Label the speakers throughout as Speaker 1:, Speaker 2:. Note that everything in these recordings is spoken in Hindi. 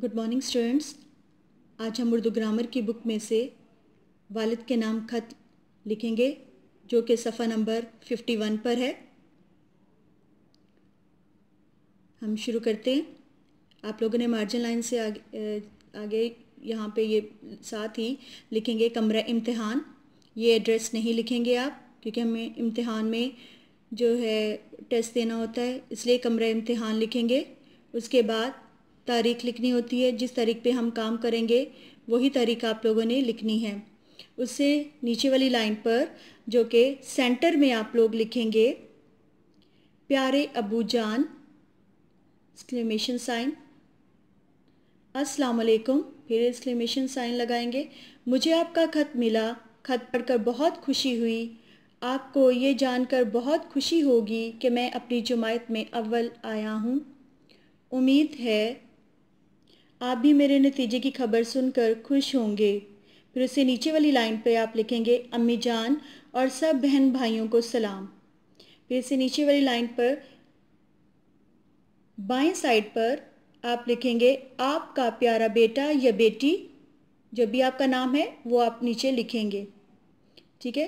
Speaker 1: गुड मॉर्निंग स्टूडेंट्स आज हम उर्दू ग्रामर की बुक में से वालिद के नाम खत लिखेंगे जो कि सफ़ा नंबर 51 पर है हम शुरू करते हैं आप लोगों ने मार्जिन लाइन से आगे आगे यहाँ पे ये साथ ही लिखेंगे कमरा इम्तहान ये एड्रेस नहीं लिखेंगे आप क्योंकि हमें इम्तहान में जो है टेस्ट देना होता है इसलिए कमरा इम्तहान लिखेंगे उसके बाद तारीख लिखनी होती है जिस तारीख पे हम काम करेंगे वही तारीख आप लोगों ने लिखनी है उससे नीचे वाली लाइन पर जो कि सेंटर में आप लोग लिखेंगे प्यारे अबू जान एक्सक्लेमेशन साइन अस्सलाम वालेकुम फिर एक्सक्लेमेशन साइन लगाएंगे मुझे आपका ख़त मिला ख़त पढ़कर बहुत खुशी हुई आपको ये जानकर बहुत खुशी होगी कि मैं अपनी जमायत में अव्वल आया हूँ उम्मीद है आप भी मेरे नतीजे की खबर सुनकर खुश होंगे फिर उससे नीचे वाली लाइन पर आप लिखेंगे अम्मी जान और सब बहन भाइयों को सलाम फिर से नीचे वाली लाइन पर बाएं साइड पर आप लिखेंगे आपका प्यारा बेटा या बेटी जो भी आपका नाम है वो आप नीचे लिखेंगे ठीक है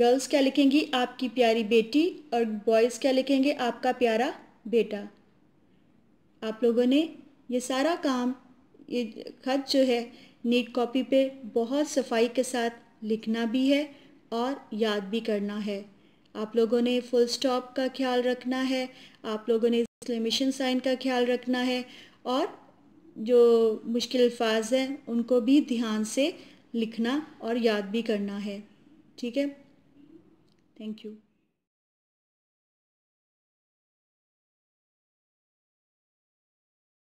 Speaker 1: गर्ल्स क्या लिखेंगी आपकी प्यारी बेटी और बॉयज़ क्या लिखेंगे आपका प्यारा बेटा आप लोगों ने ये सारा काम ये खत जो है नीट कॉपी पे बहुत सफाई के साथ लिखना भी है और याद भी करना है आप लोगों ने फुल स्टॉप का ख्याल रखना है आप लोगों ने एक्सक्लेमेशन साइन का ख्याल रखना है और जो मुश्किल अल्फाज हैं उनको भी ध्यान से लिखना और याद भी करना है ठीक है थैंक यू